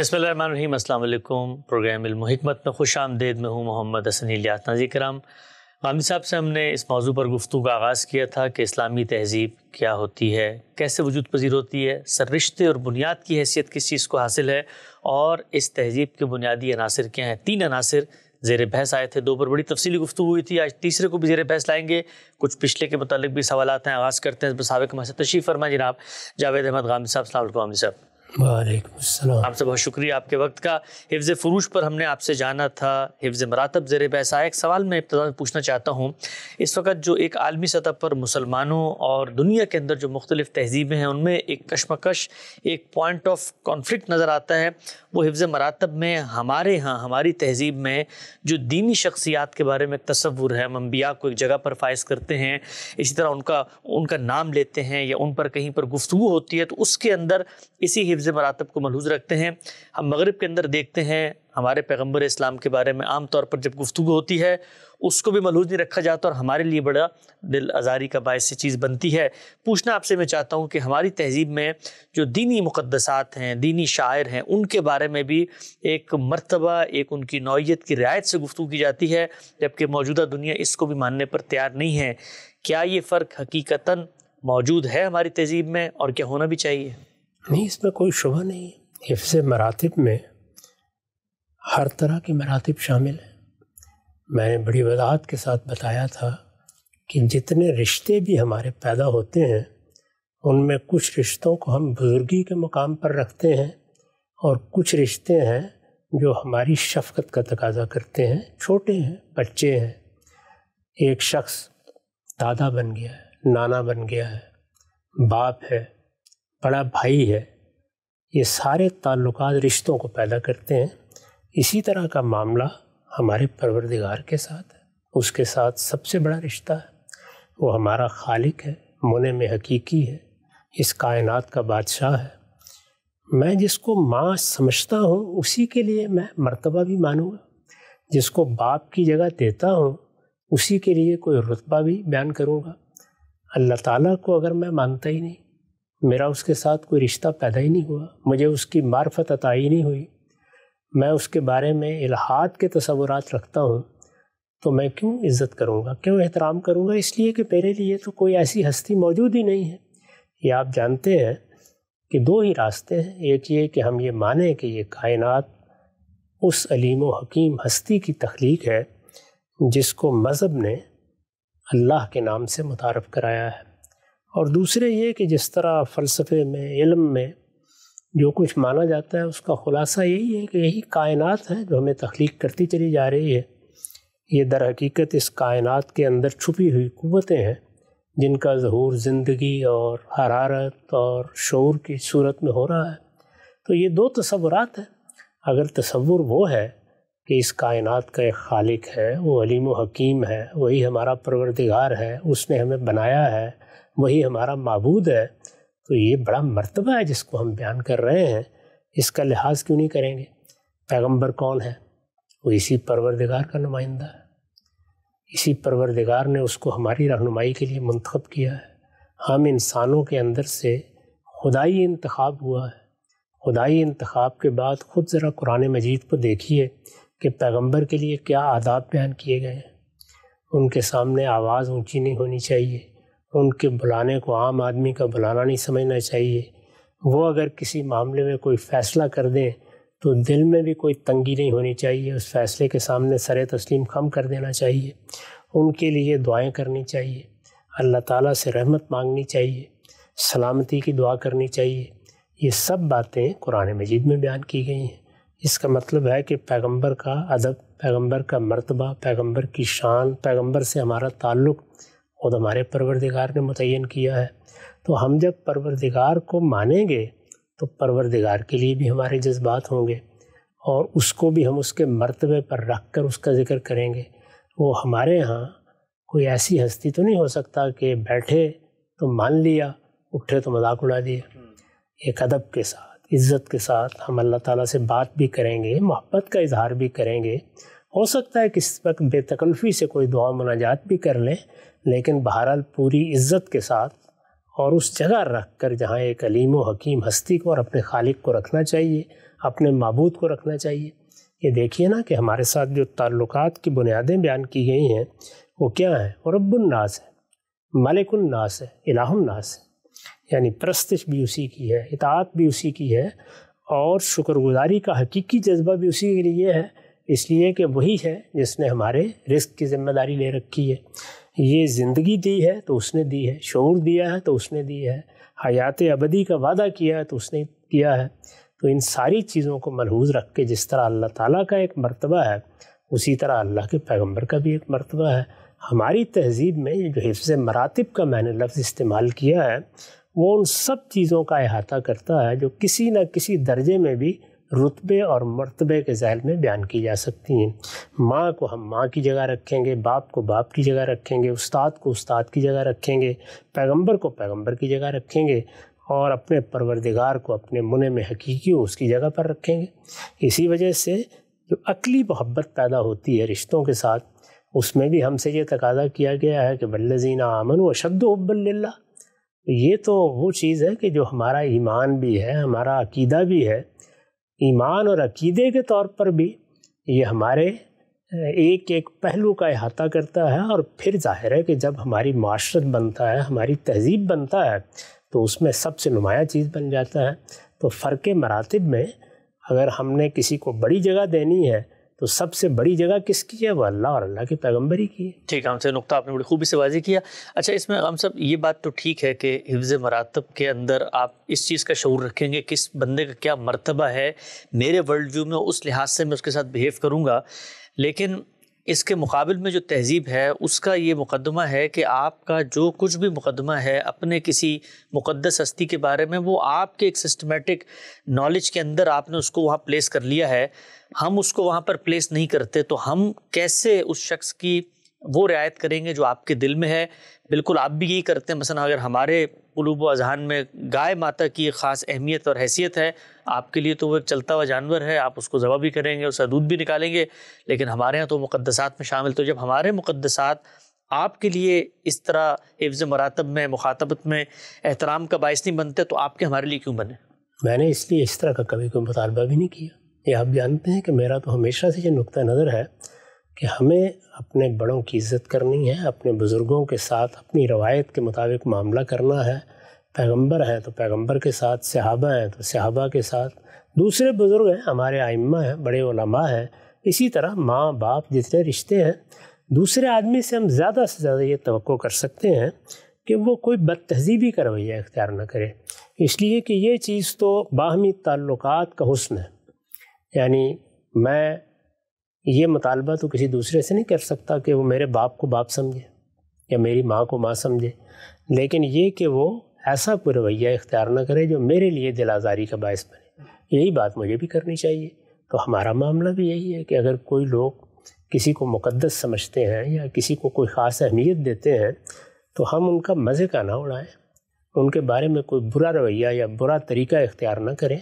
बसमीम अल्लाम प्रोग्राम में खुश आमदेद में हूँ मोहम्मद हसन इलियात नाजी कराम गामी साहब से हमने इस मौजू पर गुफ्तु का आगाज़ किया था कि इस्लामी तहजीब क्या होती है कैसे वजूद पजीर होती है सर रिश्ते और बुनियाद की हैसियत किस चीज़ को हासिल है और इस तहजीब के बुनियादी अनासर क्या हैं तीन अनासर जेर बहस आए थे दो पर बड़ी तफसली गुफ्तु हुई थी आज तीसरे को भी जेर बहस लाएंगे कुछ पिछले के मतलब भी सवाल हैं आगाज़ करते हैं सबक हमारे तशीफ़ फरमा जनाब जावेद अहमद गामी साहब सलाम साहब वालेकुम आपसे बहुत शुक्रिया आपके वक्त का हिफ्ज़ फ़रूज पर हमने आपसे जाना था हिफ्ज़ मरातब ज़र पैसा एक सवाल मैं इब्तदा में पूछना चाहता हूँ इस वक्त जो एक आलमी सतह पर मुसलमानों और दुनिया के अंदर जो मुख्तलिफ़ तहजीबें हैं उनमें एक कशमकश एक पॉइंट ऑफ कॉन्फ्लिक्ट नज़र आता है वो हिफ्ज़ मरातब में हमारे यहाँ हमारी तहजीब में जो दीनी शख्सियात के बारे में तस्वुर है मम्बिया को एक जगह पर फायज करते हैं इसी तरह उनका उनका नाम लेते हैं या उन पर कहीं पर गुफ्तु होती है तो उसके अंदर इसी हिफ्ज़ मरातब को मलूज रखते हैं हम मगरब के अंदर देखते हैं हमारे पैगम्बर इस्लाम के बारे में आम तौर पर जब गुफ्तु होती है उसको भी मलहूज नहीं रखा जाता और हमारे लिए बड़ा दिल आज़ारी का बायस चीज़ बनती है पूछना आपसे मैं चाहता हूँ कि हमारी तहजीब में जो दीनी मुक़दसात हैं दीनी शायर हैं उनके बारे में भी एक मरतबा एक उनकी नौीयत की रियायत से गुफ्तु की जाती है जबकि मौजूदा दुनिया इसको भी मानने पर तैयार नहीं है क्या ये फ़र्क हकीकता मौजूद है हमारी तहजीब में और क्या होना भी चाहिए नहीं इसमें कोई शुभ नहीं हिफ्स मरातब में हर तरह के मरातब शामिल हैं मैंने बड़ी वजाहत के साथ बताया था कि जितने रिश्ते भी हमारे पैदा होते हैं उनमें कुछ रिश्तों को हम बुज़ुर्गी के मुकाम पर रखते हैं और कुछ रिश्ते हैं जो हमारी शफकत का तकाजा करते हैं छोटे हैं बच्चे हैं एक शख्स दादा बन गया है नाना बन गया है बाप है बड़ा भाई है ये सारे ताल्लुकात रिश्तों को पैदा करते हैं इसी तरह का मामला हमारे परवरदिगार के साथ है उसके साथ सबसे बड़ा रिश्ता है वो हमारा खालिक है मुने में हकीकी है इस कायन का बादशाह है मैं जिसको माँ समझता हूँ उसी के लिए मैं मरतबा भी मानूँगा जिसको बाप की जगह देता हूँ उसी के लिए कोई रुतबा भी बयान करूँगा अल्लाह ताली को अगर मैं मानता ही नहीं मेरा उसके साथ कोई रिश्ता पैदा ही नहीं हुआ मुझे उसकी मार्फत अताई नहीं हुई मैं उसके बारे में इलाहात के तस्वुरात रखता हूँ तो मैं क्यों इज़्ज़त करूँगा क्यों एहतराम करूँगा इसलिए कि मेरे लिए तो कोई ऐसी हस्ती मौजूद ही नहीं है ये आप जानते हैं कि दो ही रास्ते हैं एक ये कि हम ये माने कि ये कायनात उस अलीम हकीम हस्ती की तख्लीक है जिसको मज़हब ने अल्लाह के नाम से मुतारफ़ कराया है और दूसरे ये कि जिस तरह फ़लसफ़े में इल्म में जो कुछ माना जाता है उसका ख़ुलासा यही है कि यही कायनात है जो हमें तख्लीक करती चली जा रही है ये दर हकीकत इस कायनात के अंदर छुपी हुई क़वतें हैं जिनका जहूर ज़िंदगी और हरारत और शोर की सूरत में हो रहा है तो ये दो तस्वुरात हैं अगर तस्वुर वो है कि इस कायनात का एक खालिक है वो अलीम हकीम है वही हमारा परवरदिगार है उसने हमें बनाया है वही हमारा मबूद है तो ये बड़ा मरतबा है जिसको हम बयान कर रहे हैं इसका लिहाज क्यों नहीं करेंगे पैगंबर कौन है वो इसी परवरदिगार का नुमाइंदा है इसी परवरदिगार ने उसको हमारी रहनुमाई के लिए मंतखब किया है हम इंसानों के अंदर से खुदाई इंतखब हुआ है खुदाई इंतखब के बाद ख़ुद ज़रा कुरान मजीद को देखिए कि पैगंबर के लिए क्या आदाब बयान किए गए हैं उनके सामने आवाज़ ऊंची नहीं होनी चाहिए उनके बुलाने को आम आदमी का बुलाना नहीं समझना चाहिए वो अगर किसी मामले में कोई फ़ैसला कर दें तो दिल में भी कोई तंगी नहीं होनी चाहिए उस फैसले के सामने सर तस्लीम खम कर देना चाहिए उनके लिए दुआएं करनी चाहिए अल्लाह ताला से रहमत मांगनी चाहिए सलामती की दुआ करनी चाहिए ये सब बातें कुरान मजीद में बयान की गई हैं इसका मतलब है कि पैगम्बर का अदब पैगम्बर का मरतबा पैगम्बर की शान पैगम्बर से हमारा ताल्लुक़ खुद हमारे परवरदिगार ने मुतन किया है तो हम जब परवरदिगार को मानेंगे तो परवरदिगार के लिए भी हमारे जज्बात होंगे और उसको भी हम उसके मरतबे पर रख कर उसका ज़िक्र करेंगे वो हमारे यहाँ कोई ऐसी हस्ती तो नहीं हो सकता कि बैठे तो मान लिया उठे तो मजाक उड़ा दिया एक अदब के साथ इज़्ज़त के साथ हम अल्लाह ताला से बात भी करेंगे मोहब्बत का इजहार भी करेंगे हो सकता है किस वक्त बेतकल्फ़ी से कोई दुआ मुनाजात भी कर लें लेकिन बहरहाल पूरी इज्जत के साथ और उस जगह रख कर जहाँ एक अलीम व हकीम हस्ती को और अपने खालिक को रखना चाहिए अपने मबूद को रखना चाहिए ये देखिए ना कि हमारे साथ जो ताल्लुक़ की बुनियादें बयान की गई हैं वो क्या हैं और रबुलनास है मलिकन्नास है इलाहनास है यानी प्रस्तश भी उसी की है इतात भी उसी की है और शुक्रगुजारी का हकीकी जज्बा भी उसी के लिए है इसलिए कि वही है जिसने हमारे रिस्क की जिम्मेदारी ले रखी है ये ज़िंदगी दी है तो उसने दी है शोर दिया है तो उसने दी है हयात अबदी का वादा किया है तो उसने किया है तो इन सारी चीज़ों को मलहूज रख के जिस तरह अल्लाह ताला का एक मरतबा है उसी तरह अल्लाह के पैगंबर का भी एक मरतबा है हमारी तहजीब में जो हिफ्ज़ मरातब का मैंने लफ्ज़ इस्तेमाल किया है वो उन सब चीज़ों का अहाता करता है जो किसी न किसी दर्जे में भी रुतबे और मरतबे के जहल में बयान की जा सकती हैं माँ को हम माँ की जगह रखेंगे बाप को बाप की जगह रखेंगे उस्ताद को उस्ताद की जगह रखेंगे पैगंबर को पैगंबर की जगह रखेंगे और अपने परवरदिगार को अपने मुने में हकीकी उसकी जगह पर रखेंगे इसी वजह से जो अकली मोहब्बत पैदा होती है रिश्तों के साथ उसमें भी हमसे ये तकादा किया गया है कि बल्लजीना आमन व शब्द उब्बल्ला ये तो वो चीज़ है कि जो हमारा ईमान भी है हमारा अकीदा भी है ईमान और अकीदे के तौर पर भी ये हमारे एक एक पहलू का अहाता करता है और फिर जाहिर है कि जब हमारी माशरत बनता है हमारी तहजीब बनता है तो उसमें सबसे नुमाया चीज़ बन जाता है तो फ़र्क मरातब में अगर हमने किसी को बड़ी जगह देनी है तो सबसे बड़ी जगह किसकी है वो अल्लाह और अल्लाह के पैगम्बरी की है ठीक है हमसे नुकता आपने बड़ी खूबी से वाजी किया अच्छा इसमें हम सब ये बात तो ठीक है कि हिफ्ज़ मरातब के अंदर आप इस चीज़ का शौर रखेंगे किस बंदे का क्या मरतबा है मेरे वर्ल्ड व्यू में उस लिहाज से मैं उसके साथ बिहेव करूँगा लेकिन इसके मुकाबल में जो तहज़ीब है उसका ये मुकदमा है कि आपका जो कुछ भी मुकदमा है अपने किसी मुक़दस हस्ती के बारे में वो आपके एक सिस्टमेटिक नॉलेज के अंदर आपने उसको वहाँ प्लेस कर लिया है हम उसको वहाँ पर प्लेस नहीं करते तो हम कैसे उस शख्स की वो रियायत करेंगे जो आपके दिल में है बिल्कुल आप भी यही करते हैं मसला अगर हमारे उलूब अजहान में गाय माता की एक ख़ास अहमियत और हैसियत है आपके लिए तो वो एक चलता हुआ जानवर है आप उसको ज़बा भी करेंगे उसका दूध भी निकालेंगे लेकिन हमारे यहाँ तो मुक़दसात में शामिल तो जब हमारे मुक़दसात आपके लिए इस तरह हिफ्ज़ मरातब में मुखातबत में एहतराम का बायस नहीं बनते तो आपके हमारे लिए क्यों बने मैंने इसलिए इस तरह का कभी कोई मुतालबा भी नहीं किया ये आप जानते हैं कि मेरा तो हमेशा से ये नुक़ नज़र है कि हमें अपने बड़ों की इज्जत करनी है अपने बुज़ुर्गों के साथ अपनी रवायत के मुताबिक मामला करना है पैगंबर हैं तो पैगंबर के साथ सहाबा हैं तो सहाबा के साथ दूसरे बुज़ुर्ग हैं हमारे आइम्मा हैं बड़े ओलमा हैं इसी तरह माँ बाप जितने रिश्ते हैं दूसरे आदमी से हम ज़्यादा से ज़्यादा ये तो कर सकते हैं कि वो कोई बद तहजीबी का रवैया इख्तियार ना करे इसलिए कि ये चीज़ तो बाहमी ताल्लुक का हसन है यानी मैं ये मुतालबा तो किसी दूसरे से नहीं कर सकता कि वो मेरे बाप को बाप समझे या मेरी माँ को माँ समझे लेकिन ये कि वो ऐसा कोई रवैया इख्तियार ना करे जो मेरे लिए दिल आज़ारी का बायस बने यही बात मुझे भी करनी चाहिए तो हमारा मामला भी यही है कि अगर कोई लोग किसी को मुकदस समझते हैं या किसी को कोई ख़ास अहमियत देते हैं तो हम उनका मज़े का ना उड़ाएं उनके बारे में कोई बुरा रवैया या बुरा तरीका इख्तियार ना करें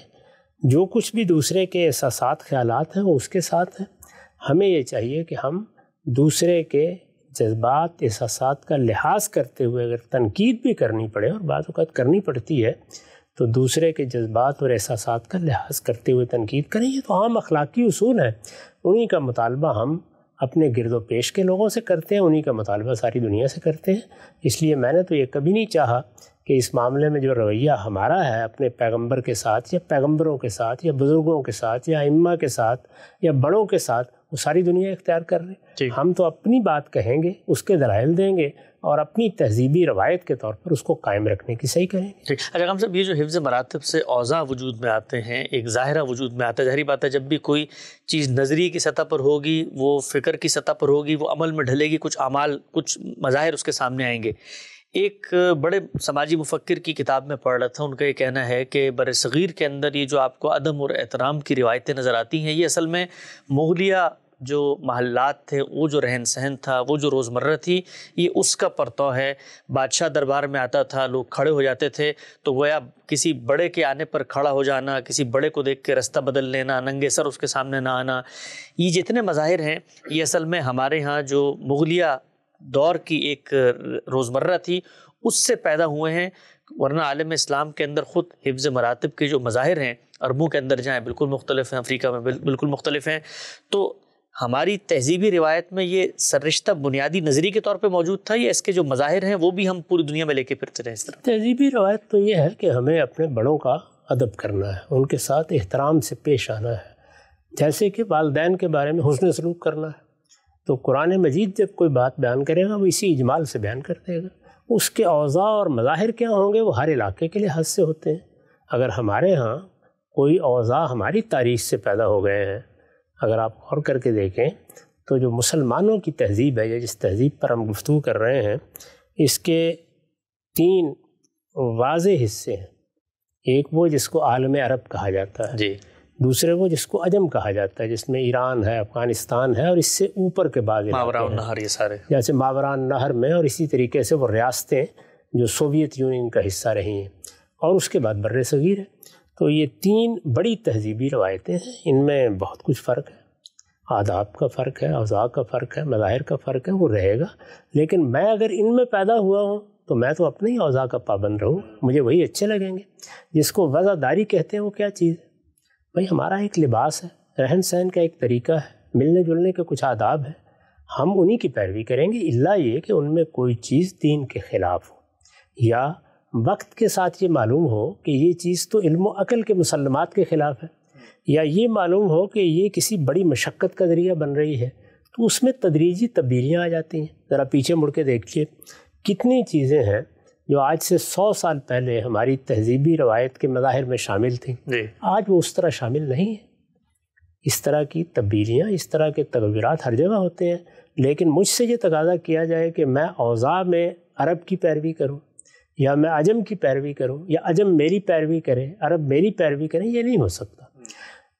जो कुछ भी दूसरे के एहसास ख्याल हैं वो उसके साथ हैं हमें ये चाहिए कि हम दूसरे के जज्बात एहसास का लिहाज करते हुए अगर तनकीद भी करनी पड़े और अवत करनी पड़ती है तो दूसरे के जज्बात और एहसास का लिहाज करते हुए तनकीद करें ये तो आम अखलाकी असूल है उन्हीं का मुतालबा हम अपने गिरद पेश के लोगों से करते हैं उन्हीं का मुतालबा सारी दुनिया से करते हैं इसलिए मैंने तो ये कभी नहीं चाहा कि इस मामले में जो रवैया हमारा है अपने पैगंबर के साथ या पैगंबरों के साथ या बुज़ुर्गों के साथ या इम्मा के साथ या बड़ों के साथ वो सारी दुनिया इख्तियार कर रहे हैं हम तो अपनी बात कहेंगे उसके दलाइल देंगे और अपनी तहजीबी रवायत के तौर पर उसको कायम रखने की सही करेंगे ठीक अच्छा हम सब ये जो हिफ्ज़ मरातब से औज़ा वजूद में आते हैं एक ज़ाहरा वजूद में आता है जहरी बात है जब भी कोई चीज़ नज़रिए की सतह पर होगी वो फ़िक्र की सतह पर होगी वो अमल में ढलेगी कुछ अमाल कुछ मज़ाहिर उसके सामने आएंगे एक बड़े समाजी मुफक्र की किताब में पढ़ रहा था उनका ये कहना है कि बर सग़ीर के अंदर ये जो आपको अदम और एहतराम की रिवायतें नज़र आती हैं ये असल में मोहलिया जो महल्लात थे वो जो रहन सहन था वो जो रोज़मर्रा थी ये उसका परतौ है बादशाह दरबार में आता था लोग खड़े हो जाते थे तो गोया किसी बड़े के आने पर खड़ा हो जाना किसी बड़े को देख के रास्ता बदल लेना नंगे सर उसके सामने ना आना ये जितने मज़ाहिर हैं ये असल में हमारे यहाँ जो मुगलिया दौर की एक रोज़मर्रा थी उससे पैदा हुए हैं वरना आलम इस्लाम के अंदर ख़ुद हिफ्ज़ मरातब के जो मज़ाहिर हैं अरबों के अंदर जाएँ बिल्कुल मुख्तलिफ हैं अफ्रीका में बिल्कुल मुख्तलिफ हैं तो हमारी तहजीबी रिवायत में ये सरिश्ता बुनियादी नज़री के तौर पर मौजूद था या इसके जो मज़ाहिर हैं वो भी हम पूरी दुनिया में लेके फिरते रहे इस तरह तहजीबी रवायत तो ये है कि हमें अपने बड़ों का अदब करना है उनके साथ एहतराम से पेश आना है जैसे कि वालदेन के बारे में हुसन सलूक करना है तो कुरान मजीद जब कोई बात बयान करेगा वो इसी इजमाल से बयान कर देगा उसके अवज़ा और मज़ाहिर क्या होंगे वो हर इलाके के लिहाज से होते हैं अगर हमारे यहाँ कोई अवज़ा हमारी तारीख से पैदा हो गए हैं अगर आप गौर करके देखें तो जो मुसलमानों की तहज़ीब है या जिस तहज़ीब पर हम गुफ्तु कर रहे हैं इसके तीन वाज हिस्से हैं एक वो जिसको आलम अरब कहा जाता है जी दूसरे को जिसको अजम कहा जाता है जिसमें ईरान है अफगानिस्तान है और इससे ऊपर के बाद मावरान नहर ये सारे जैसे मावरान नहर में और इसी तरीके से वो रियासतें जो सोवियत यूनियन का हिस्सा रही हैं और उसके बाद बर्र सग़ीर है तो ये तीन बड़ी तहजीबी रवायतें हैं इनमें बहुत कुछ फ़र्क है आदाब का फ़र्क है अवजा का फ़र्क है मज़ाहिर का फ़र्क है वो रहेगा लेकिन मैं अगर इन में पैदा हुआ हूँ तो मैं तो अपने ही अवजा का पाबंद रहूँ मुझे वही अच्छे लगेंगे जिसको वज़ादारी कहते हैं वो क्या चीज़ है भाई हमारा एक लिबास है रहन सहन का एक तरीका है मिलने जुलने के कुछ आदाब हैं हम उन्हीं की पैरवी करेंगे इल्ला ये कि उनमें कोई चीज़ दीन के ख़िलाफ़ हो या वक्त के साथ ये मालूम हो कि ये चीज़ तो इल्म अकल के मुसलमात के ख़िलाफ़ है या ये मालूम हो कि ये किसी बड़ी मशक्क़त का ज़रिया बन रही है तो उसमें तदरीजी तब्दीलियाँ आ जाती हैं ज़रा पीछे मुड़ के देखिए कितनी चीज़ें हैं जो आज से सौ साल पहले हमारी तहजीबी रवायत के मज़ाहिर में शामिल थी आज वो उस तरह शामिल नहीं है इस तरह की तब्दीलियाँ इस तरह के तगविरात हर जगह होते हैं लेकिन मुझसे ये तकाजा किया जाए कि मैं अवज़ा में अरब की पैरवी करूँ या मैं अजम की पैरवी करूँ या अजम मेरी पैरवी करे अरब मेरी पैरवी करें ये नहीं हो सकता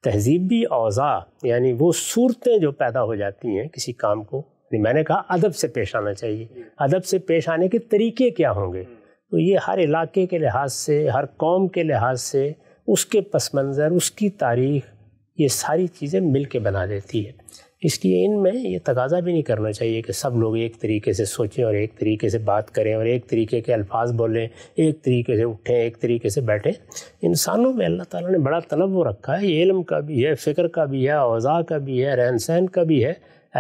तहजीबी अवज़ा यानी वो सूरतें जो पैदा हो जाती हैं किसी काम को मैंने कहा अदब से पेश आना चाहिए अदब से पेश आने के तरीके क्या होंगे तो ये हर इलाके के लिहाज से हर कौम के लिहाज से उसके पस मंज़र उसकी तारीख ये सारी चीज़ें मिल के बना देती है इसलिए इनमें ये तकाजा भी नहीं करना चाहिए कि सब लोग एक तरीके से सोचें और एक तरीके से बात करें और एक तरीके के अल्फाज बोलें एक तरीके से उठें एक तरीके से बैठें इंसानों में अल्लाह ताला ने बड़ा तनव रखा है ये इलम का भी है फ़िक्र का भी है अवज़ा का भी है रहन सहन का भी है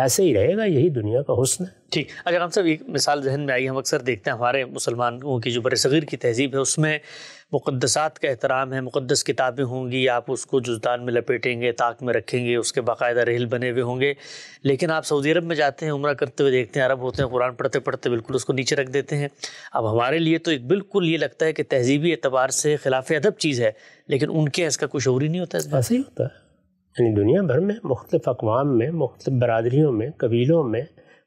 ऐसे ही रहेगा यही दुनिया का हुसन है ठीक अच्छा हम सब एक मिसाल जहन में आई हम अक्सर देखते हैं हमारे मुसलमानों की जो बरसग़ीर की तहजीब है उसमें मुक़दसात का एहतराम है मुक़दस किताबें होंगी आप उसको जुजदान में लपेटेंगे ताक में रखेंगे उसके बाकायदा रहल बने हुए होंगे लेकिन आप सऊदी अरब में जाते हैं उम्र करते हुए देखते हैं अरब होते हैं कुरान पढ़ते पढ़ते बिल्कुल उसको नीचे रख देते हैं अब हमारे लिए तो एक बिल्कुल ये लगता है कि तहजीबी एतबार से ख़िलाफ़ अदब चीज़ है लेकिन उनके इसका कोई शौर ही नहीं होता ऐसा ही होता है यानी दुनिया भर में मुख्तफ अकवाम में मुख्तफ बरदरीों में कबीलों में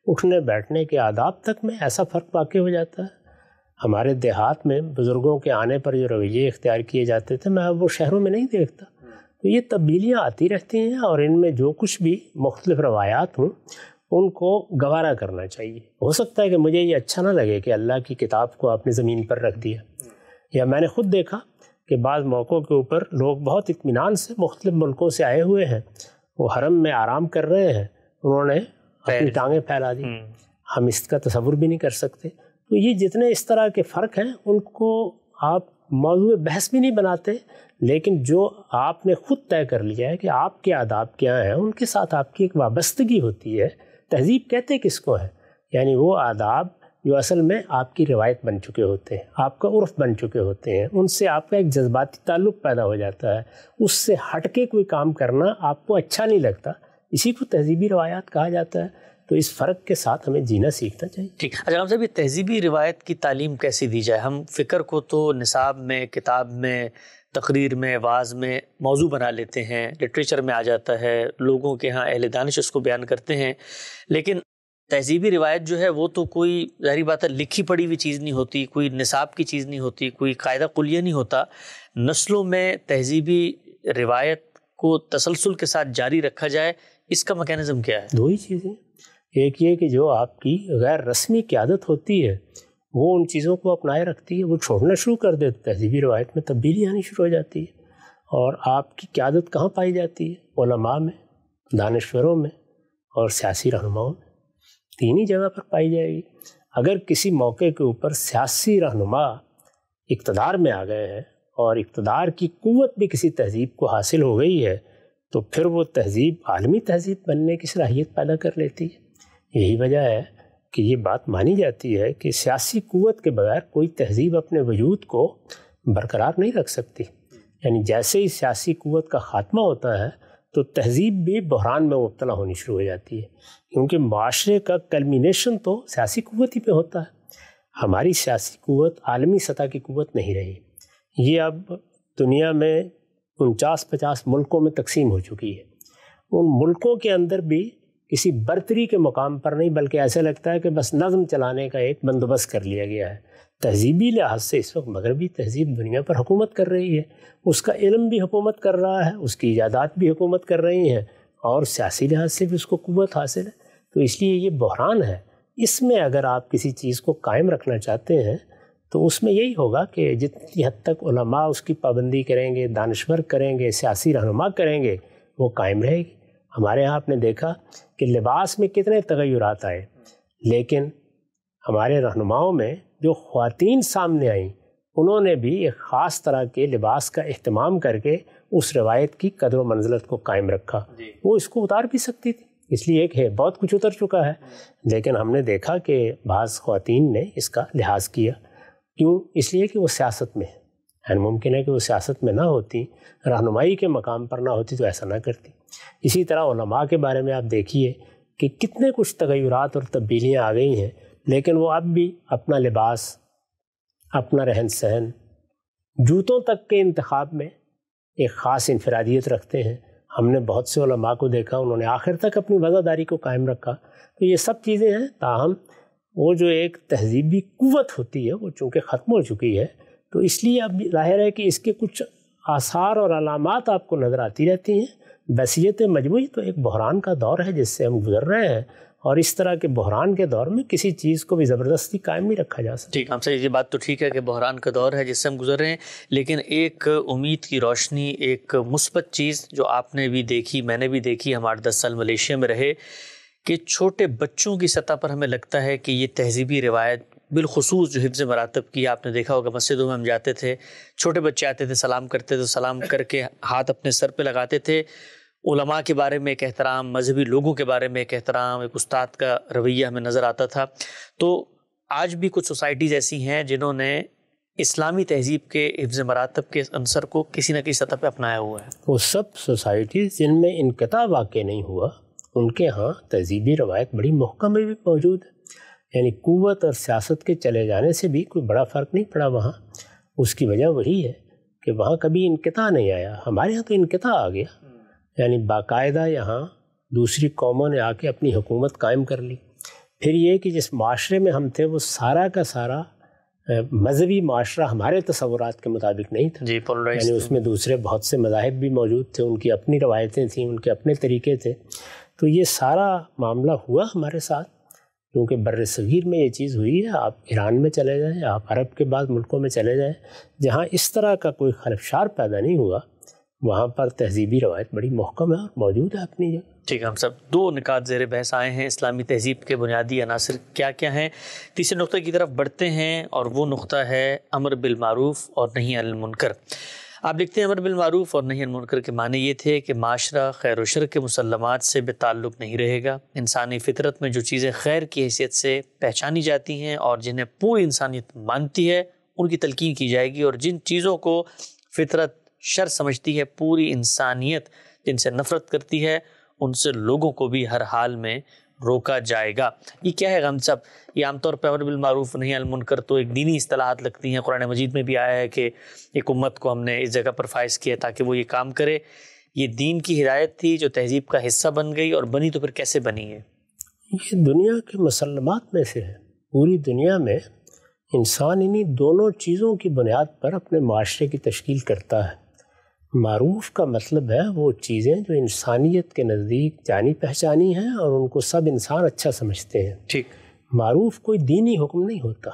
उठने बैठने के आदाब तक में ऐसा फ़र्क वाक़ हो जाता है हमारे देहात में बुज़ुर्गों के आने पर जो रवैये इख्तियार किए जाते थे मैं अब वो शहरों में नहीं देखता तो ये तब्दीलियाँ आती रहती हैं और इनमें जो कुछ भी मुख्तलिफ रवायात हों उनको गवारा करना चाहिए हो सकता है कि मुझे ये अच्छा ना लगे कि अल्लाह की किताब को आपने ज़मीन पर रख दिया या मैंने ख़ुद देखा कि बाज़ मौक़ों के ऊपर लोग बहुत इतमान से मुख्तु मुल्कों से आए हुए हैं वो हरम में आराम कर रहे हैं उन्होंने अपनी टांगें फैला दी हम्म। हम इसका तस्वुर भी नहीं कर सकते तो ये जितने इस तरह के फ़र्क हैं उनको आप मौजूद बहस भी नहीं बनाते लेकिन जो आपने खुद तय कर लिया है कि आपके आदाब क्या हैं उनके साथ आपकी एक वाबस्तगी होती है तहजीब कहते किसको है यानी वो आदाब जो असल में आपकी रिवायत बन चुके होते हैं आपका उर्फ बन चुके होते हैं उनसे आपका एक जज्बाती ताल्लुक पैदा हो जाता है उससे हट के कोई काम करना आपको अच्छा नहीं लगता इसी को तहजीबी रवायात कहा जाता है तो इस फ़र्क के साथ हमें जीना सीखना चाहिए ठीक अच्छा हम साहब ये तहजीबी रवायत की तालीम कैसी दी जाए हम फ़िक्र को तो निसाब में किताब में तकरीर में वाज में मौजू बना लेते हैं लिटरेचर में आ जाता है लोगों के यहाँ अहल दानश उसको बयान करते हैं लेकिन तहजीबी रवायत जो है वो तो कोई जहरी बात है लिखी पड़ी हुई चीज़ नहीं होती कोई निसाब की चीज़ नहीं होती कोई कायदा कुलिया नहीं होता नस्लों में तहजीबी रवायत को तसलसल के साथ जारी रखा जाए इसका मैकेनिज्म क्या है दो ही चीज़ें एक ये कि जो आपकी गैर रस्मी क्यादत होती है वो उन चीज़ों को अपनाए रखती है वो छोड़ना शुरू कर देती है तहजीबी रवायत में तब्दीली आनी शुरू हो जाती है और आपकी क्यादत कहाँ पाई जाती है ओलमा में दानश्वरों में और सियासी रहनुमाओं में तीन ही जगह पर पाई जाएगी अगर किसी मौके के ऊपर सियासी रहनुमा इकतदार में आ गए हैं और इकतदार की क़ुत भी किसी तहजीब को हासिल हो गई है तो फिर वो तहजीब आलमी तहजीब बनने की सलाहियत पैदा कर लेती है यही वजह है कि ये बात मानी जाती है कि सियासी कुत के बगैर कोई तहजीब अपने वजूद को बरकरार नहीं रख सकती यानी जैसे ही सियासी कुत का ख़ात्मा होता है तो तहजीब भी बहरान में मुबतला होनी शुरू हो जाती है क्योंकि माशरे का कलमिनेशन तो सियासी कुत ही पे होता है हमारी सियासी कुत आलमी सतह की कुत नहीं रही ये अब दुनिया में उनचास पचास मुल्कों में तकसीम हो चुकी है उन मुल्कों के अंदर भी किसी बर्तरी के मुकाम पर नहीं बल्कि ऐसा लगता है कि बस नज़म चलाने का एक बंदोबस्त कर लिया गया है तहजीबी लिहाज से इस वक्त मगरबी तहजीब दुनिया पर हुकूमत कर रही है उसका इलम भी हुकूमत कर रहा है उसकी ईजादात भी हुकूमत कर रही हैं और सियासी लिहाज से भी उसको कुत हासिल है तो इसलिए ये बहरान है इसमें अगर आप किसी चीज़ को कायम रखना चाहते हैं तो उसमें यही होगा कि जितनी हद तक उलमा उसकी पाबंदी करेंगे दानश्वर करेंगे सियासी रहनुमा करेंगे वो कायम रहेगी हमारे यहाँ आपने देखा कि लिबास में कितने तगैरत आए लेकिन हमारे रहनुमाओं में जो खातन सामने आईं उन्होंने भी एक ख़ास तरह के लिबास का अहतमाम करके उस रवायत की कदर व मंजिलत को कायम रखा वो इसको उतार भी सकती थी इसलिए एक है बहुत कुछ उतर चुका है लेकिन हमने देखा कि बाज़ ख़वातीन ने इसका लिहाज किया क्यों इसलिए कि वो सियासत में है एंड मुमकिन है कि वो सियासत में ना होती रहनुमाई के मकाम पर ना होती तो ऐसा ना करती इसी तरह के बारे में आप देखिए कि कितने कुछ तगैरत और तब्दीलियाँ आ गई हैं लेकिन वो अब भी अपना लिबास अपना रहन सहन जूतों तक के इंतखब में एक ख़ास इनफरादियत रखते हैं हमने बहुत से को देखा उन्होंने आखिर तक अपनी वज़ादारी को कायम रखा तो ये सब चीज़ें हैं ताहम वो जो एक तहजीबी कुत होती है वो चूँकि ख़त्म हो चुकी है तो इसलिए अब जाहिर है कि इसके कुछ आसार और अलामत आपको नज़र आती रहती हैं बसीत मजमू तो एक बहरान का दौर है जिससे हम गुजर रहे हैं और इस तरह के बहरान के दौर में किसी चीज़ को भी ज़बरदस्ती कायम नहीं रखा जा सकता ठीक हमसे ये बात तो ठीक है कि बहरान का दौर है जिससे हम गुजर रहे हैं लेकिन एक उम्मीद की रोशनी एक मुस्बत चीज़ जो आपने भी देखी मैंने भी देखी हमारे दस साल मलेशिया में रहे कि छोटे बच्चों की सतह पर हमें लगता है कि ये तहजीबी रिवायत बिलखसूस जो हिफ्ज़ मरातब की आपने देखा होगा मस्जिदों में हम जाते थे छोटे बच्चे आते थे सलाम करते थे सलाम करके हाथ अपने सर पे लगाते थे उलमा के बारे में एक एहतराम मजहबी लोगों के बारे में एक एहतराम एक उस्ताद का रवैया हमें नज़र आता था तो आज भी कुछ सोसाइटीज़ ऐसी हैं जिन्होंने इस्लामी तहजीब के हिफ्ज मरातब के अंसर को किसी न किसी सतह पर अपनाया हुआ है वो सब सोसाइटीज़ जिनमें इनकता वाक़ नहीं हुआ उनके यहाँ तहजीबी रवायत बड़ी महकम में भी मौजूद है यानी कुत और सियासत के चले जाने से भी कोई बड़ा फ़र्क नहीं पड़ा वहाँ उसकी वजह वही है कि वहाँ कभी इनकता नहीं आया हमारे यहाँ तो इनकता आ गया यानी बाकायदा यहाँ दूसरी कौमों ने आके अपनी हुकूमत कायम कर ली फिर ये कि जिस माशरे में हम थे वो सारा का सारा मजहबी माशरा हमारे तस्वूर के मुताबिक नहीं था जी यानी उसमें दूसरे बहुत से मजाहब भी मौजूद थे उनकी अपनी रवायतें थीं उनके अपने तरीके थे तो ये सारा मामला हुआ हमारे साथ क्योंकि बर सगीर में ये चीज़ हुई है आप ईरान में चले जाएँ आप अरब के बाद मुल्कों में चले जाएँ जहाँ इस तरह का कोई खलफशार पैदा नहीं हुआ वहाँ पर तहजीबी रवायत बड़ी महकम है और मौजूद है अपनी जगह ठीक है हम सब दो निकात जेर बहस आए हैं इस्लामी तहजीब के बुनियादी अनासर क्या क्या हैं तीसरे नुक़े की तरफ बढ़ते हैं और वो नुक़ा है अमर बिलमूफ और नहीं अलमुनकर आप लिखते हैं अमर बिलमारूफ़ और नहीं मुनकर के माने ये थे कि माशरा खैर शर के मुसलमत से बेताल्लुक नहीं रहेगा इंसानी फितरत में जो चीज़ें खैर की हैसियत से पहचानी जाती हैं और जिन्हें पूरी इंसानियत मानती है उनकी तलकिन की जाएगी और जिन चीज़ों को फितरत शर समझती है पूरी इंसानियत जिनसे नफ़रत करती है उनसे लोगों को भी हर हाल में रोका जाएगा ये क्या है गम सब ये आमतौर पर अमर बिलमूफ नहीं अलमुनकर तो एक दीनी असलाहत लगती हैं कुरान मजीद में भी आया है कि एक उम्मत को हमने इस जगह पर फायज किया ताकि वो ये काम करे ये दीन की हिदायत थी जो तहजीब का हिस्सा बन गई और बनी तो फिर कैसे बनी है ये दुनिया के मसलमात में से है पूरी दुनिया में इंसान इन्हीं दोनों चीज़ों की बुनियाद पर अपने माशरे की तश्ील करता है मरूफ का मतलब है वो चीज़ें जो इंसानियत के नज़दीक जानी पहचानी हैं और उनको सब इंसान अच्छा समझते हैं ठीक मरूफ कोई दीनी हुक्म नहीं होता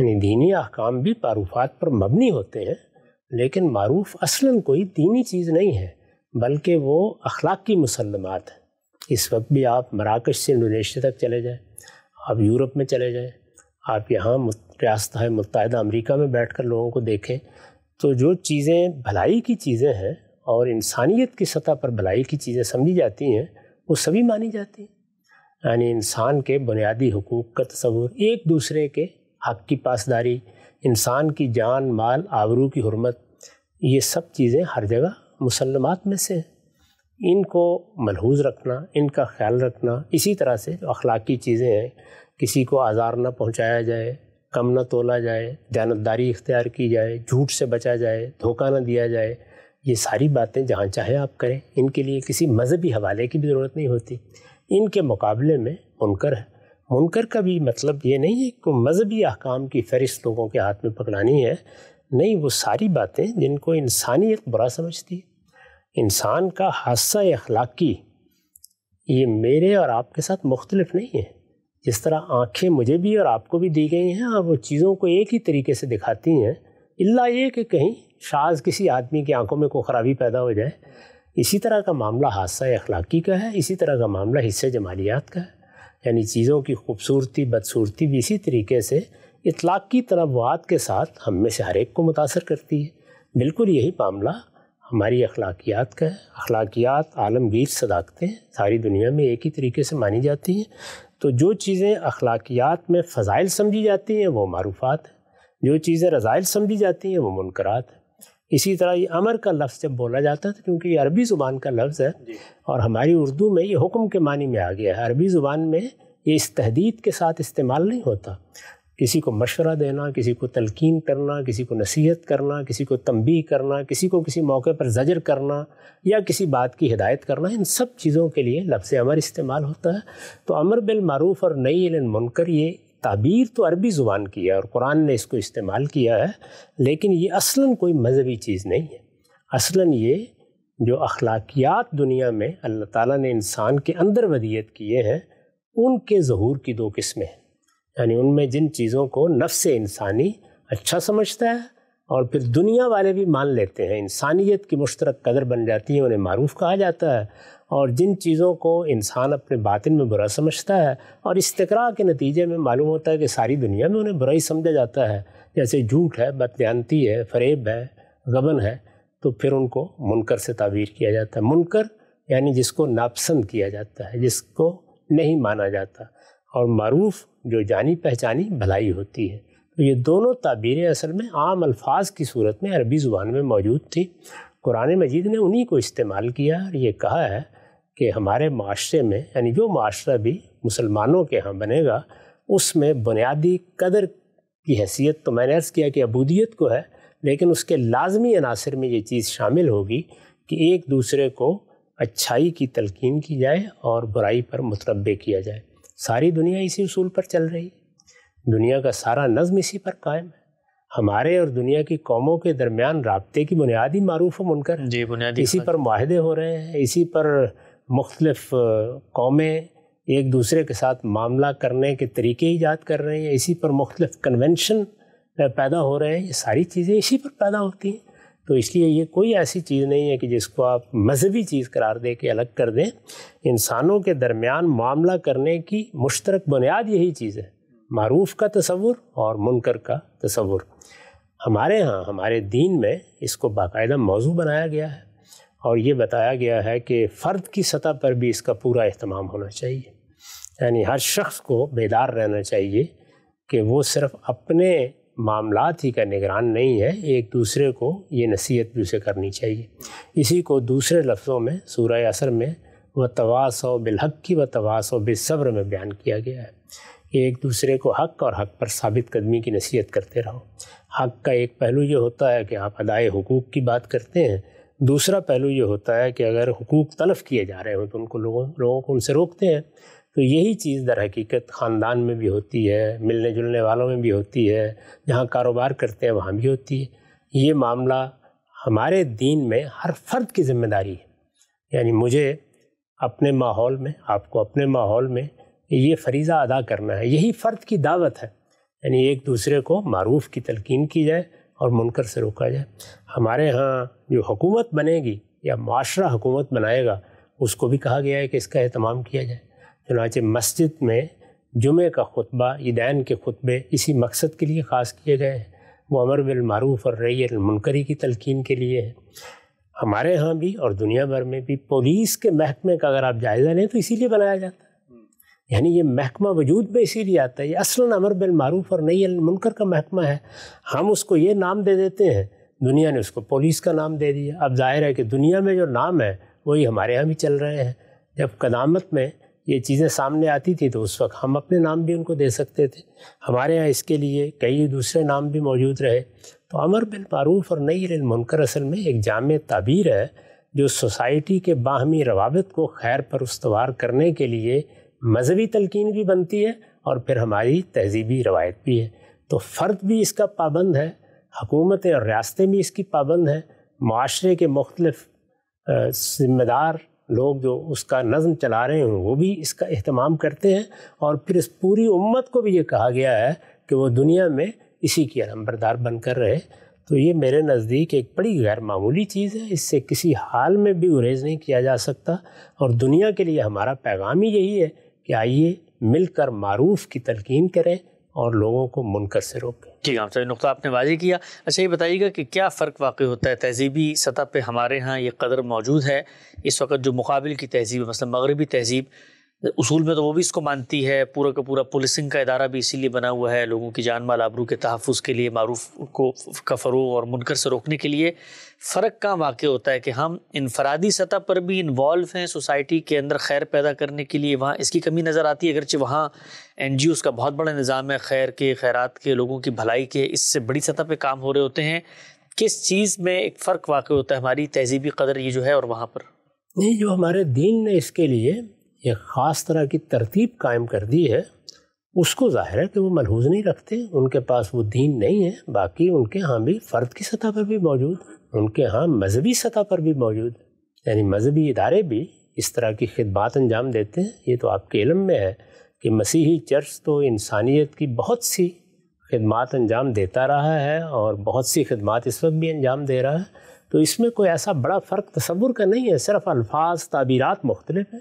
यानी दीनी अहकाम भी मारूफात पर मबनी होते हैं लेकिन मरूफ असल कोई दीनी चीज़ नहीं है बल्कि वो अखलाकी मुसलमात है इस वक्त भी आप मराकश से इंडोनेशिया तक चले जाएँ आप यूरोप में चले जाएँ आप यहाँ रियासत मुतहदा अमरीका में बैठ कर लोगों को देखें तो जो चीज़ें भलाई की चीज़ें हैं और इंसानियत की सतह पर भलाई की चीज़ें समझी जाती हैं वो सभी मानी जाती हैं यानी इंसान के बुनियादी हकूक़ का तस्वूर एक दूसरे के हक की पासदारी इंसान की जान माल आबरू की हरमत ये सब चीज़ें हर जगह मुसलमात में से हैं इनको मलहूज रखना इनका ख्याल रखना इसी तरह से अखलाकी चीज़ें हैं किसी को आज़ार ना पहुँचाया जाए कम न तोला जाए जानतदारी इख्तियार की जाए झूठ से बचा जाए धोखा ना दिया जाए ये सारी बातें जहाँ चाहे आप करें इनके लिए किसी मजहबी हवाले की भी ज़रूरत नहीं होती इनके मुकाबले में मुनकर है मुनकर का भी मतलब ये नहीं है कि मजहबी अहकाम की फहरिस्त लोगों के हाथ में पकड़ानी है नहीं वो सारी बातें जिनको इंसानियत बुरा समझती है इंसान का हादसा अखलाक़ी ये मेरे और आपके साथ मुख्तलफ नहीं है जिस तरह आँखें मुझे भी और आपको भी दी गई हैं और वो चीज़ों को एक ही तरीके से दिखाती हैं इल्ला ये कि कहीं शाज किसी आदमी की आंखों में कोई ख़राबी पैदा हो जाए इसी तरह का मामला हादसा अखलाकी का है इसी तरह का मामला हिस्से जमालियात का है यानी चीज़ों की खूबसूरती बदसूरती भी इसी तरीके से इतलाक़ की तनवात के साथ हम में से हर एक को मुतासर करती है बिल्कुल यही मामला हमारी अखलाकियात का है अखलाकियात आलमगीर सदाकतें सारी दुनिया में एक ही तरीके से मानी जाती हैं तो जो चीज़ें अखलाकियात में फ़ज़ाइल समझी जाती हैं वो मरूफ़ात हैं जो चीज़ें रज़ाइल समझी जाती हैं वो मुनकरात हैं इसी तरह ये अमर का लफ्ज़ जब बोला जाता है तो क्योंकि ये अरबी ज़ुबान का लफ्ज़ है और हमारी उर्दू में ये हुक्म के मानी में आ गया है अरबी ज़ुबान में ये इस तहदीद के साथ इस्तेमाल नहीं होता किसी को मशवरा देना किसी को तलकिन करना किसी को नसीहत करना किसी को तंबी करना किसी को किसी मौके पर जजर करना या किसी बात की हिदायत करना इन सब चीज़ों के लिए लफ्ज़ अमर इस्तेमाल होता है तो अमर बिलमूफ़ और नई मुनकर ये ताबीर तो अरबी ज़ुबान की है और कुरान ने इसको इस्तेमाल किया है लेकिन ये असला कोई मजहबी चीज़ नहीं है असला ये जो अखलाकियात दुनिया में अल्लाह ताली ने इंसान के अंदर वदियत किए हैं उनके जहूर की दो किस्में हैं यानी उनमें जिन चीज़ों को नफ्स इंसानी अच्छा समझता है और फिर दुनिया वाले भी मान लेते हैं इंसानियत की मुश्तरक कदर बन जाती है उन्हें मारूफ कहा जाता है और जिन चीज़ों को इंसान अपने बातिन में बुरा समझता है और इसतकरा के नतीजे में मालूम होता है कि सारी दुनिया में उन्हें बुरा ही समझा जाता है जैसे झूठ है बदनती है फरेब है गबन है तो फिर उनको मुनकर से ताबीर किया जाता है मुनकर यानी जिसको नापसंद किया जाता है जिसको नहीं माना जाता और मरूफ़ जो जानी पहचानी भलाई होती है तो ये दोनों ताबीरें असल में आम अल्फाज की सूरत में अरबी ज़ुबान में मौजूद थी कुरान मजीद ने उन्हीं को इस्तेमाल किया और ये कहा है कि हमारे माशरे में यानी जो माशरा भी मुसलमानों के यहाँ बनेगा उसमें बुनियादी कदर की हैसियत तो मैंने अर्ज़ किया कि अबूदियत को है लेकिन उसके लाजमी अनासर में ये चीज़ शामिल होगी कि एक दूसरे को अच्छाई की तलकिन की जाए और बुराई पर मतलब किया जाए सारी दुनिया इसी उसूल पर चल रही है दुनिया का सारा नज़म इसी पर कायम है हमारे और दुनिया की कौमों के दरमियान रबते की बुनियादी मरूफ मुनकर जी बुनियादी इसी पर माहदे हो रहे हैं इसी पर मुख्तलफ़ कौमें एक दूसरे के साथ मामला करने के तरीके ईजाद कर रहे हैं इसी पर मुख्तलिफ कन्वेंशन पैदा हो रहे हैं ये सारी चीज़ें इसी पर पैदा होती हैं तो इसलिए ये कोई ऐसी चीज़ नहीं है कि जिसको आप मजहबी चीज़ करार दे के अलग कर दें इंसानों के दरमियान मामला करने की मुश्तरक बुनियाद यही चीज़ है मरूफ़ का तस्वुर और मुनकर का तस्वुर हमारे यहाँ हमारे दीन में इसको बाकायदा मौजू बनाया गया है और ये बताया गया है कि फ़र्द की सतह पर भी इसका पूरा अहतमाम होना चाहिए यानी हर शख्स को बेदार रहना चाहिए कि वो सिर्फ अपने मामलात ही का निगरान नहीं है एक दूसरे को ये नसीहत भी उसे करनी चाहिए इसी को दूसरे लफ्ज़ों में सूर्य असर में व बिलहक बिलहक़ी व व बेसब्र में बयान किया गया है कि एक दूसरे को हक़ और हक़ पर साबित कदमी की नसीहत करते रहो हक़ का एक पहलू ये होता है कि आप अदाए हकूक़ की बात करते हैं दूसरा पहलू ये होता है कि अगर हकूक़ तलफ़ किए जा रहे हों तो उनको लोगों लोगों को उनसे रोकते हैं तो यही चीज़ दर हकीकत ख़ानदान में भी होती है मिलने जुलने वालों में भी होती है जहाँ कारोबार करते हैं वहाँ भी होती है ये मामला हमारे दीन में हर फ़र्द की ज़िम्मेदारी है यानी मुझे अपने माहौल में आपको अपने माहौल में ये फरीज़ा अदा करना है यही फ़र्द की दावत है यानी एक दूसरे को मरूफ़ की तलकिन की जाए और मुनकर से रोका जाए हमारे यहाँ जो हुकूमत बनेगी या माशरा हुकूमत बनाएगा उसको भी कहा गया है कि इसका अहतमाम किया जाए चुनाच मस्जिद में जुमे का खुतबा ईदैन के खुतबे इसी मकसद के लिए ख़ास किए गए हैं वो अमर बिलमूफ़ और रई की तलकिन के लिए है हमारे यहाँ भी और दुनिया भर में भी पुलिस के महकमे का अगर आप जायज़ा लें तो इसी लिए बनाया जाता है यानी ये महकमा वजूद में इसी लिए आता है ये असलन अमर बिलमूफ़ और नई का महकमा है हम उसको ये नाम दे देते हैं दुनिया ने उसको पुलिस का नाम दे दिया अब जाहिर है कि दुनिया में जो नाम है वही हमारे यहाँ भी चल रहे हैं जब कदामत में ये चीज़ें सामने आती थी तो उस वक्त हम अपने नाम भी उनको दे सकते थे हमारे यहाँ इसके लिए कई दूसरे नाम भी मौजूद रहे तो अमर बिन मारूफ और नई मुनकर असल में एक जाम तबीर है जो सोसाइटी के बाहमी रवाबित को खैर पर उसवार करने के लिए मजहबी तलकिन भी बनती है और फिर हमारी तहजीबी रवायत भी है तो फ़र्द भी इसका पाबंद है हकूमतें और रियातें भी इसकी पाबंद हैं माशरे के मुख्तलफ़ ज़िम्मेदार लोग जो उसका नज़म चला रहे हैं वो भी इसका अहतमाम करते हैं और फिर इस पूरी उम्मत को भी ये कहा गया है कि वो दुनिया में इसी की अलम्बरदार बनकर रहे तो ये मेरे नज़दीक एक बड़ी गैर मामूली चीज़ है इससे किसी हाल में भी गुरेज नहीं किया जा सकता और दुनिया के लिए हमारा पैगाम ही यही है कि आइए मिलकर मारूफ की तलकिन करें और लोगों को मुनकर से रोके ठीक है तो नुकता आपने वाजी किया अच्छा ये बताइएगा कि क्या फ़र्क वाकई होता है तहजीबी सतह पर हमारे यहाँ ये कदर मौजूद है इस वक्त जो मुकाबल की तहजीब है मगरबी तहजीब उसूल में तो वो भी इसको मानती है पूरा का पूरा पुलिसिंग का इदारा भी इसीलिए बना हुआ है लोगों की जान माल आबरू के तहफ़ के लिए मरूफ को कफरो और मुनकर से रोकने के लिए फ़र्क का वाक़ होता है कि हम इनफरादी सतह पर भी इन्वॉल्व हैं सोसाइटी के अंदर खैर पैदा करने के लिए वहाँ इसकी कमी नज़र आती है अगरचे वहाँ एन जी ओज़ का बहुत बड़ा निज़ाम है खैर के खैरत के लोगों की भलाई के इससे बड़ी सतह पर काम हो रहे होते हैं किस चीज़ में एक फ़र्क वाक़ होता है हमारी तहजीबी कदर ये जो है और वहाँ पर नहीं जो हमारे दीन ने इसके लिए एक ख़ास तरह की तरतीब कायम कर दी है उसको ज़ाहिर है कि वो मलहूज नहीं रखते उनके पास वो दीन नहीं है बाकी उनके यहाँ भी फ़र्द की सतह पर भी मौजूद उनके यहाँ मजहबी सतह पर भी मौजूद यानी मजहबी इदारे भी इस तरह की खिदबात अंजाम देते हैं ये तो आपके इलम में है कि मसीही चर्च तो इंसानियत की बहुत सी खिदमत अंजाम देता रहा है और बहुत सी खिदमत इस वक्त भी अंजाम दे रहा है तो इसमें कोई ऐसा बड़ा फ़र्क तस्वुर का नहीं है सिर्फ अल्फाज ताबीरत मुख्तलिफ हैं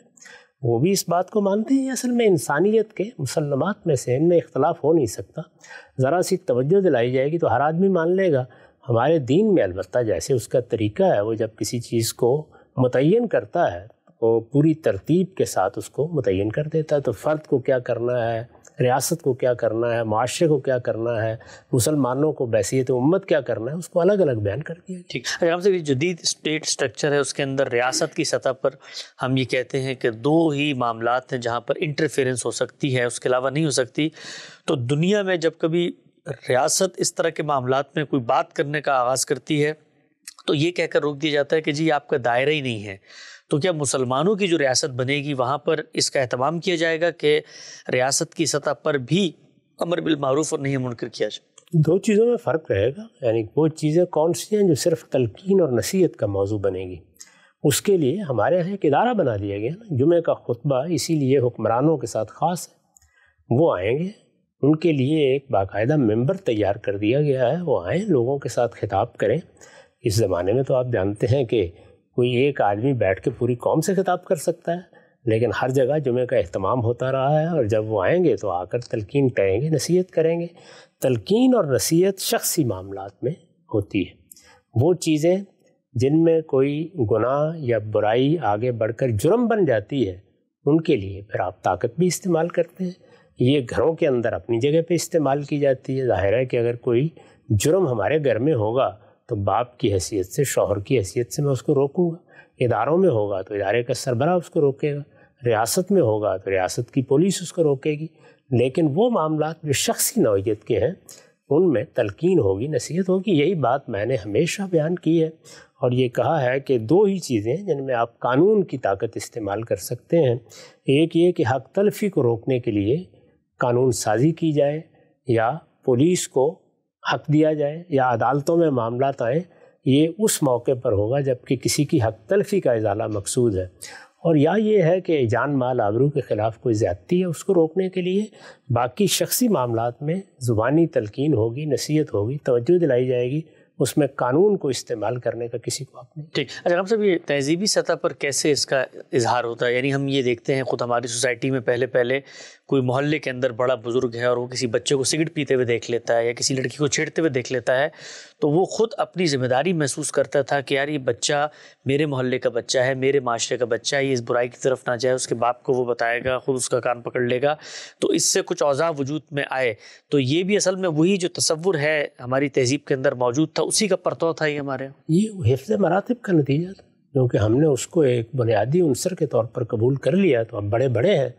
वो भी इस बात को मानते हैं असल में इंसानियत के मुसलमात में से इनमें इख्तलाफ हो नहीं सकता ज़रा सी तवज्जो दिलाई जाएगी तो हर आदमी मान लेगा हमारे दीन में अलबत् जैसे उसका तरीका है वो जब किसी चीज़ को मुतन करता है तो वो पूरी तरतीब के साथ उसको मुतन कर देता है तो फ़र्द को क्या करना है रियासत को क्या करना है माशरे को क्या करना है मुसलमानों को बैसीत उम्मत क्या करना है उसको अलग अलग बयान कर दिया ठीक अच्छा हमसे जदीद स्टेट स्ट्रक्चर है उसके अंदर रियासत की सतह पर हम ये कहते हैं कि दो ही मामला हैं जहाँ पर इंटरफेरेंस हो सकती है उसके अलावा नहीं हो सकती तो दुनिया में जब कभी रियासत इस तरह के मामला में कोई बात करने का आगाज़ करती है तो ये कहकर रोक दिया जाता है कि जी आपका दायरा ही नहीं है तो क्या मुसलमानों की जो रियासत बनेगी वहाँ पर इसका अहतमाम किया जाएगा कि रियासत की सतह पर भी अमर बिलमूफ़ और नहीं मुनकर किया जाए दो चीज़ों में फ़र्क रहेगा यानी वो चीज़ें कौन सी हैं जो सिर्फ तलकिन और नसीहत का मौजू बनेगी उसके लिए हमारे यहाँ एक इदारा बना दिया गया ना जुमे का खुतबा इसीलिए हुक्मरानों के साथ ख़ास है वो आएंगे उनके लिए एक बाकायदा मेंबर तैयार कर दिया गया है वो आएँ लोगों के साथ खिताब करें इस ज़माने में तो आप जानते हैं कि कोई एक आदमी बैठ के पूरी कौम से खिताब कर सकता है लेकिन हर जगह जुमे का अहतमाम होता रहा है और जब वो आएंगे तो आकर तलकिन कहेंगे नसीहत करेंगे तलकिन और नसीहत शख्सी मामला में होती है वो चीज़ें जिनमें कोई गुनाह या बुराई आगे बढ़कर जुर्म बन जाती है उनके लिए फिर आप ताकत भी इस्तेमाल करते हैं ये घरों के अंदर अपनी जगह पे इस्तेमाल की जाती है जाहिर है कि अगर कोई जुर्म हमारे घर में होगा तो बाप की हैसियत से शोहर की हैसियत से मैं उसको रोकूंगा इदारों में होगा तो इदारे का सरबरा उसको रोकेगा रियासत में होगा तो रियासत की पुलिस उसको रोकेगी लेकिन वो मामला जो शख्सी नौीयत के हैं उनमें तलकिन होगी नसीहत होगी यही बात मैंने हमेशा बयान की है और ये कहा है कि दो ही चीज़ें जिनमें आप कानून की ताकत इस्तेमाल कर सकते हैं एक ये कि हक तलफी को रोकने के लिए कानून साजी की जाए या पुलिस को हक दिया जाए या अदालतों में मामला आए ये उस मौके पर होगा जबकि किसी की हक तलफी का इजाला मकसूद है और या ये है कि जान माल आबरू के ख़िलाफ़ कोई ज़्यादती है उसको रोकने के लिए बाकी शख्सी मामला में ज़ुबानी तलकिन होगी नसीहत होगी तोज्जो दिलाई जाएगी उसमें कानून को इस्तेमाल करने का किसी को आपने ठीक अच्छा आप सब ये तहजीबी सतह पर कैसे इसका इजहार होता है यानी हम ये देखते हैं ख़ुद हमारी सोसाइटी में पहले पहले कोई मोहल्ले के अंदर बड़ा बुजुर्ग है और वो किसी बच्चे को सिगरेट पीते हुए देख लेता है या किसी लड़की को छेड़ते हुए देख लेता है तो वो खुद अपनी जिम्मेदारी महसूस करता था कि यार ये बच्चा मेरे मोहल्ले का बच्चा है मेरे माशरे का बच्चा है ये इस बुराई की तरफ ना जाए उसके बाप को वो बताएगा खुद उसका कान पकड़ लेगा तो इससे कुछ औजार वजूद में आए तो ये भी असल में वही जो तस्वुर है हमारी तहजीब के अंदर मौजूद था उसी का परतौ था ये हमारे ये हिफ्ज मरातब का नतीजा था क्योंकि हमने उसको एक बुनियादी अनसर के तौर पर कबूल कर लिया तो अब बड़े बड़े हैं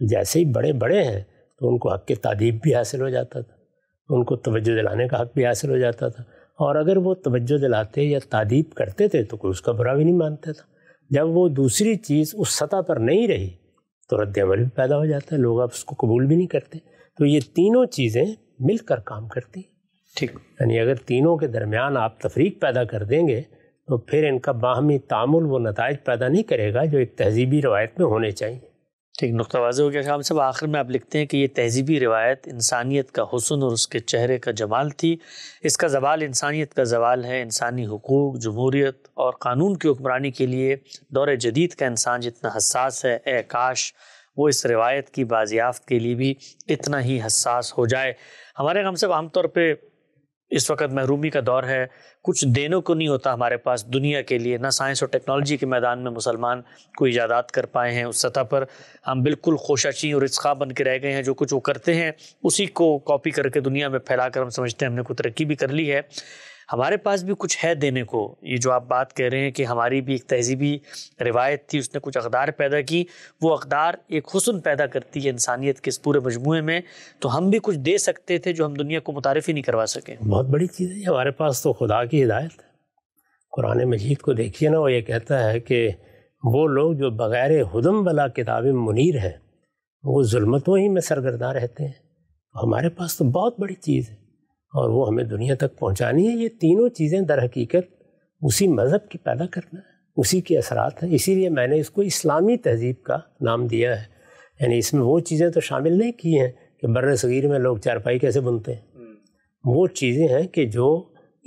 तो जैसे ही बड़े बड़े हैं तो उनको हक के तदीब भी हासिल हो जाता था उनको तवज्जो दिलाने का हक भी हासिल हो जाता था और अगर वो तवज्जो दिलाते या तदीब करते थे तो कोई उसका बुरा भी नहीं मानता था जब वो दूसरी चीज़ उस सतह पर नहीं रही तो रद्दमल भी पैदा हो जाता है लोग अब उसको कबूल भी नहीं करते तो ये तीनों चीज़ें मिलकर काम करती ठीक यानी अगर तीनों के दरमियान आप तफरीक पैदा कर देंगे तो फिर इनका बाहमी तामुल वो नतज पैदा नहीं करेगा जो एक तहजीबी रवायत में होने चाहिए ठीक नुकता वाज हो गया शाम साहब आखिर में आप लिखते हैं कि ये तहजीबी रिवायत इंसानियत का हसन और उसके चेहरे का जमाल थी इसका जवाल इंसानियत का जवाल है इंसानी हकूक़ जमहूरीत और कानून की हुक्मरानी के लिए दौर जदीद का इंसान जितना हसास है ए काश वो इस रिवायत की बाजियाफ्त के लिए भी इतना ही हसास हो जाए हमारे गम से आमतौर पर इस वक्त महरूमी का दौर है कुछ देने को नहीं होता हमारे पास दुनिया के लिए ना साइंस और टेक्नोलॉजी के मैदान में मुसलमान कोई ईजादात कर पाए हैं उस सतह पर हम बिल्कुल खोशाची और इसका बन के रह गए हैं जो कुछ वो करते हैं उसी को कॉपी करके दुनिया में फैला कर हम समझते हैं हमने कोई तरक्की भी कर ली है हमारे पास भी कुछ है देने को ये जो आप बात कह रहे हैं कि हमारी भी एक तहजीबी रिवायत थी उसने कुछ अकदार पैदा की वो अकदार एक हसन पैदा करती है इंसानियत के इस पूरे मजमू में तो हम भी कुछ दे सकते थे जो हम दुनिया को मुतारफ़ ही नहीं करवा सकें बहुत बड़ी चीज़ है हमारे पास तो खुदा की हिदायत है कुरान मजीद को देखिए ना वो ये कहता है कि वो लोग जो बग़ैर हदम वाला किताब मुनिर हैं वो जुल्मतों ही में सरगर्दा रहते हैं हमारे पास तो बहुत बड़ी चीज़ है और वो हमें दुनिया तक पहुंचानी है ये तीनों चीज़ें दर हकीकत उसी मज़हब की पैदा करना है उसी के असरात हैं इसीलिए मैंने इसको इस्लामी तहजीब का नाम दिया है यानी इसमें वो चीज़ें तो शामिल नहीं की हैं कि बर सगीर में लोग चारपाई कैसे बुनते हैं हम्म। वो चीज़ें हैं कि जो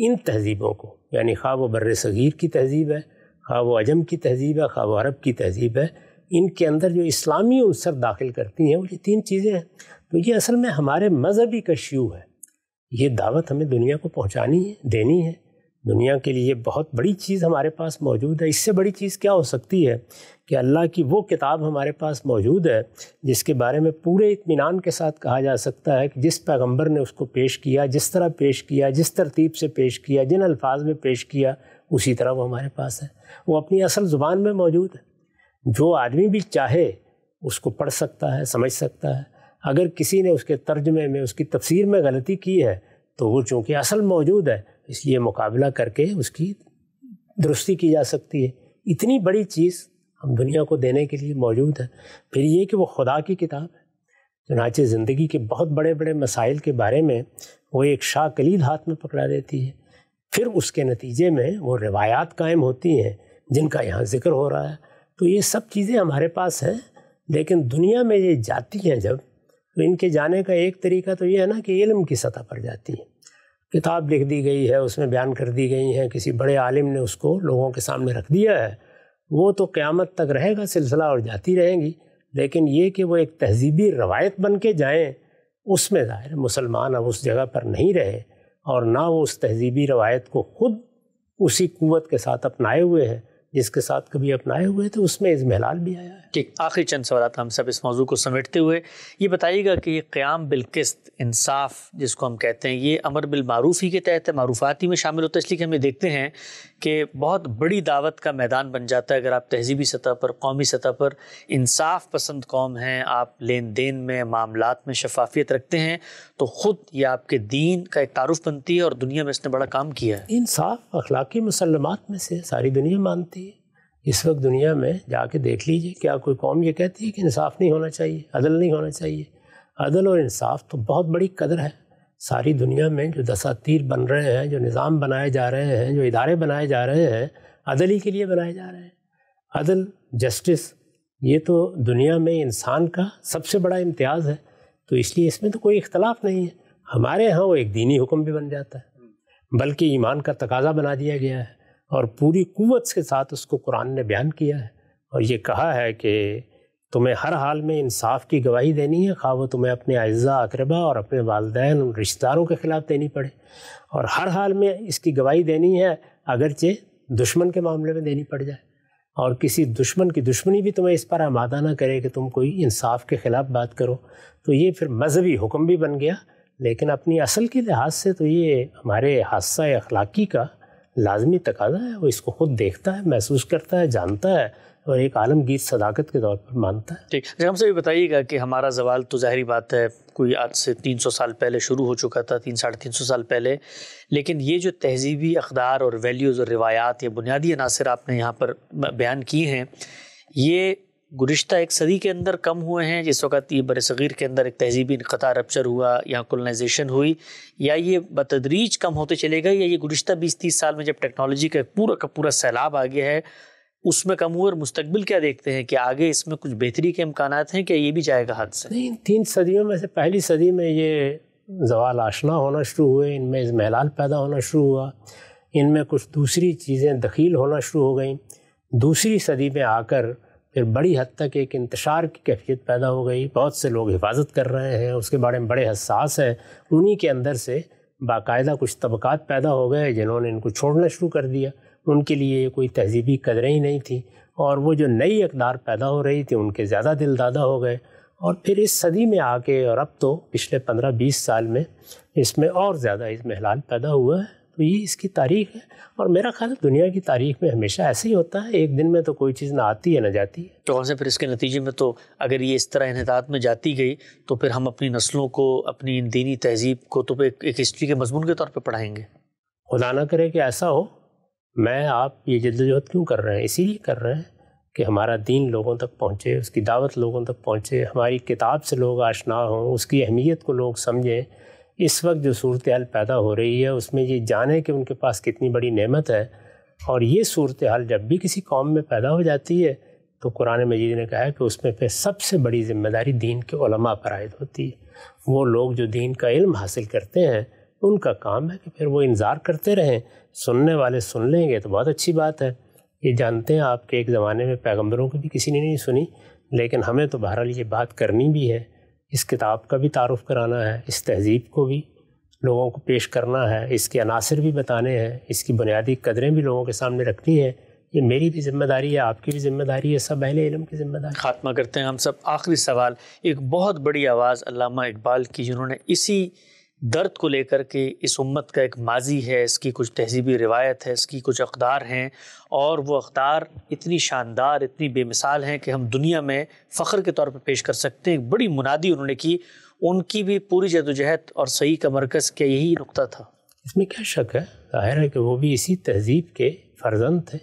इन तहजीबों को यानि खा वो बर सगीर की तहजीब है खा वो अजम की तहजीब है खा वो अरब की तहजीब है इनके अंदर जो इस्लामी अनसर दाखिल करती हैं वो ये तीन चीज़ें हैं तो ये असल में हमारे मज़हबी का श्यू है ये दावत हमें दुनिया को पहुंचानी है देनी है दुनिया के लिए बहुत बड़ी चीज़ हमारे पास मौजूद है इससे बड़ी चीज़ क्या हो सकती है कि अल्लाह की वो किताब हमारे पास मौजूद है जिसके बारे में पूरे इत्मीनान के साथ कहा जा सकता है कि जिस पैगंबर ने उसको पेश किया जिस तरह पेश किया जिस तरतीब से पेश किया जिन अल्फाज में पेश किया उसी तरह वो हमारे पास है वो अपनी असल ज़ुबान में मौजूद है जो आदमी भी चाहे उसको पढ़ सकता है समझ सकता है अगर किसी ने उसके तर्जमे में उसकी तफसीर में गलती की है तो वो चूँकि असल मौजूद है इसलिए मुकाबला करके उसकी दुरुस्ती की जा सकती है इतनी बड़ी चीज़ हम दुनिया को देने के लिए मौजूद है फिर ये कि वो खुदा की किताब है चनाचे ज़िंदगी के बहुत बड़े बड़े मसाइल के बारे में वो एक शाह कलीद हाथ में पकड़ा देती है फिर उसके नतीजे में वो रिवायात कायम होती हैं जिनका यहाँ ज़िक्र हो रहा है तो ये सब चीज़ें हमारे पास हैं लेकिन दुनिया में ये जाती हैं जब तो इनके जाने का एक तरीका तो ये है ना कि इल्म की सतह पर जाती है किताब लिख दी गई है उसमें बयान कर दी गई है किसी बड़े आलिम ने उसको लोगों के सामने रख दिया है वो तो क़्यामत तक रहेगा सिलसिला और जाती रहेंगी लेकिन ये कि वो एक तहजीबी रवायत बन के जाएँ उसमें ज़ाहिर मुसलमान अब उस जगह पर नहीं रहे और ना वो उस तहजीबी रवायत को ख़ुद उसी क़वत के साथ अपनाए हुए हैं जिसके साथ कभी अपनाए हुए थे उसमें इजमहलाल भी आया है ठीक आखिरी चंद सवाल हम सब इस मौजू को समेटते हुए ये बताइएगा कि ये क़्याम बिलकस्त इंसाफ जिसको हम कहते हैं ये अमर बिलमारूफी ही के तहत मरूफात ही में शामिल होता है इसलिए कि हमें देखते हैं कि बहुत बड़ी दावत का मैदान बन जाता है अगर आप तहजीबी सतह पर कौमी सतह पर इंसाफ पसंद कौम हैं आप लेन देन में मामला में शफाफियत रखते हैं तो ख़ुद ये आपके दीन का एक तारुफ बनती है और दुनिया में इसने बड़ा काम किया है इंसाफ अखलाक मुसलमत में से सारी दुनिया मानती है इस वक्त दुनिया में जाके देख लीजिए क्या कोई कौम ये कहती है कि इंसाफ नहीं होना चाहिए अदल नहीं होना चाहिए अदल और इंसाफ तो बहुत बड़ी कदर है सारी दुनिया में जो दसातीर बन रहे हैं जो निज़ाम बनाए जा रहे हैं जो इदारे बनाए जा रहे हैं अदल ही के लिए बनाए जा रहे हैं अदल जस्टिस ये तो दुनिया में इंसान का सबसे बड़ा इम्तियाज़ है तो इसलिए इसमें तो कोई इख्तलाफ नहीं है हमारे यहाँ वो एक दीनी हुक्म भी बन जाता है बल्कि ईमान का तकाजा बना दिया गया है और पूरी कुवत के साथ उसको कुरान ने बयान किया है और ये कहा है कि तुम्हें हर हाल में इंसाफ की गवाही देनी है खा वो तुम्हें अपने अज्जा अकरबा और अपने वालदेन उन रिश्तेदारों के ख़िलाफ़ देनी पड़े और हर हाल में इसकी गवाही देनी है अगरचे दुश्मन के मामले में देनी पड़ जाए और किसी दुश्मन की दुश्मनी भी तुम्हें इस पर आमादा ना करे कि तुम कोई इंसाफ के ख़िलाफ़ बात करो तो ये फिर मजहबी हुक्म भी बन गया लेकिन अपनी असल के लिहाज से तो ये हमारे हादसा अखलाक़ी का लाजमी तकाजा है वो इसको खुद देखता है महसूस करता है जानता है और एक आलमगीर सदाकत के तौर पर मानता है ठीक अच्छा हमसे भी बताइएगा कि हमारा जवाल तो ज़ाहरी बात है कोई आज से तीन सौ साल पहले शुरू हो चुका था तीन साढ़े तीन सौ साल पहले लेकिन ये जो तहजीबी अकदार और वैल्यूज़ और रिवायात या बुनियादी अनासर आपने यहाँ पर बयान किए हैं ये गुज्त एक सदी के अंदर कम हुए हैं जिस वक्त ये बर सग़ीर के अंदर एक तहजीबी इनता रपचर हुआ या कोलनाइजेशन हुई या ये बतदरीज कम होते चले गए या ये गुज्त बीस तीस साल में जब टेक्नोलॉजी का पूरा का पूरा सैलाब आ गया है उसमें कम हुए और मुस्तबिल क्या देखते हैं कि आगे इसमें कुछ बेहतरी के इम्कान हैं क्या ये भी जाएगा हाथ से नहीं तीन सदियों में से पहली सदी में ये जवाल आशना होना शुरू हुए इनमें महलाल पैदा होना शुरू हुआ इनमें कुछ दूसरी चीज़ें दखील होना शुरू हो गई दूसरी सदी में आकर फिर बड़ी हद तक एक इंतशार की कैफियत पैदा हो गई बहुत से लोग हिफाजत कर रहे हैं उसके बारे में बड़े हसास हैं उन्हीं के अंदर से बाकायदा कुछ तबक़ात पैदा हो गए जिन्होंने इनको छोड़ना शुरू कर दिया उनके लिए कोई तहजीबी कदरें ही नहीं थी और वो जो नई अकदार पैदा हो रही थी उनके ज़्यादा दिलदादा हो गए और फिर इस सदी में आके और अब तो पिछले पंद्रह बीस साल में इसमें और ज़्यादा इसमें हलाल पैदा हुआ है तो ये इसकी तारीख है और मेरा ख्याल दुनिया की तारीख में हमेशा ऐसे ही होता है एक दिन में तो कोई चीज़ ना आती है ना जाती है तो से फिर इसके नतीजे में तो अगर ये इस तरह इनहदात में जाती गई तो फिर हम अपनी नस्लों को अपनी दीनी तहजीब को तो एक, एक हिस्ट्री के मजमून के तौर पर पढ़ाएंगे खुदा ना करे कि ऐसा हो मैं आप ये जद्दोजहद क्यों कर रहे हैं इसीलिए कर रहे हैं कि हमारा दीन लोगों तक पहुँचे उसकी दावत लोगों तक पहुँचे हमारी किताब से लोग आशना हों उसकी अहमियत को लोग समझें इस वक्त जो सूरत हाल पैदा हो रही है उसमें ये जाने कि उनके पास कितनी बड़ी नेमत है और ये सूरत हाल जब भी किसी कौम में पैदा हो जाती है तो कुरान मजीद ने कहा है कि उसमें फिर सबसे बड़ी जिम्मेदारी दीन के उलमा पर आयद होती है वो लोग जो दीन का इल्म हासिल करते हैं उनका काम है कि फिर वो इंतज़ार करते रहें सुनने वाले सुन लेंगे तो बहुत अच्छी बात है ये जानते हैं आपके एक ज़माने में पैगम्बरों की भी किसी ने नहीं सुनी लेकिन हमें तो बहरहाल ये बात करनी भी है इस किताब का भी तारफ़ कराना है इस तहज़ीब को भी लोगों को पेश करना है इसके अनासर भी बताने हैं इसकी बुनियादी कदरें भी लोगों के सामने रखनी है ये मेरी भी जिम्मेदारी है आपकी भी जिम्मेदारी है सब अहले इलम की जिम्मेदारी खात्मा करते हैं हम सब आखिरी सवाल एक बहुत बड़ी आवाज़ अलामा इकबाल की जिन्होंने इसी दर्द को लेकर के इस उम्मत का एक माजी है इसकी कुछ तहजीबी रिवायत है इसकी कुछ अकदार हैं और वो अकदार इतनी शानदार इतनी बेमिसाल हैं कि हम दुनिया में फ़ख्र के तौर पर पेश कर सकते हैं एक बड़ी मुनादी उन्होंने की उनकी भी पूरी जदोजहद और सही का मरकज़ क्या यही नुकता था इसमें क्या शक है ज़ाहिर है कि वो भी इसी तहजीब के फर्जंद थे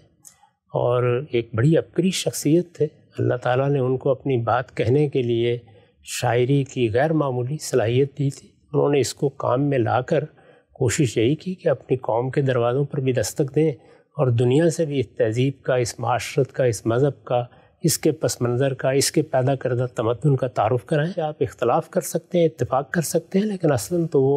और एक बड़ी अपकरी शख्सियत थे अल्लाह ताला ने उनको अपनी बात कहने के लिए शायरी की गैर मामूली सलाहियत दी थी उन्होंने इसको काम में लाकर कोशिश यही की कि अपनी कौम के दरवाज़ों पर भी दस्तक दें और दुनिया से भी इस तहजीब का इस माशरत का इस मज़हब का इसके पस मंज़र का इसके पैदा करदा तमदन का तारफ़ कराएँ आप इख्तलाफ कर सकते हैं इतफाक़ कर सकते हैं लेकिन असल तो वो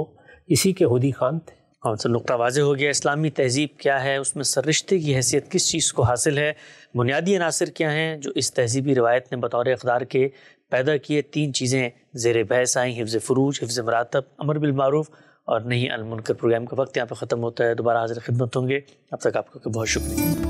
इसी के हदी खान थे कौन सा नुकता वाज हो गया इस्लामी तहजीब क्या है उसमें रिश्ते की हैसियत किस चीज़ को हासिल है बुनियादी अनासर क्या हैं जो इस तहजीबी रवायत ने बतौर अकदार के पैदा किए तीन चीज़ें जेर बहस आई हिफ़ फ़रूज हिफ्ज़ मरातब अमर बिलमारूफ़ और नहीं अलमुनकर प्रोग्राम का वक्त यहाँ पर ख़त्म होता है दोबारा हाजिर खिदमत होंगे अब तक आपका बहुत शुक्रिया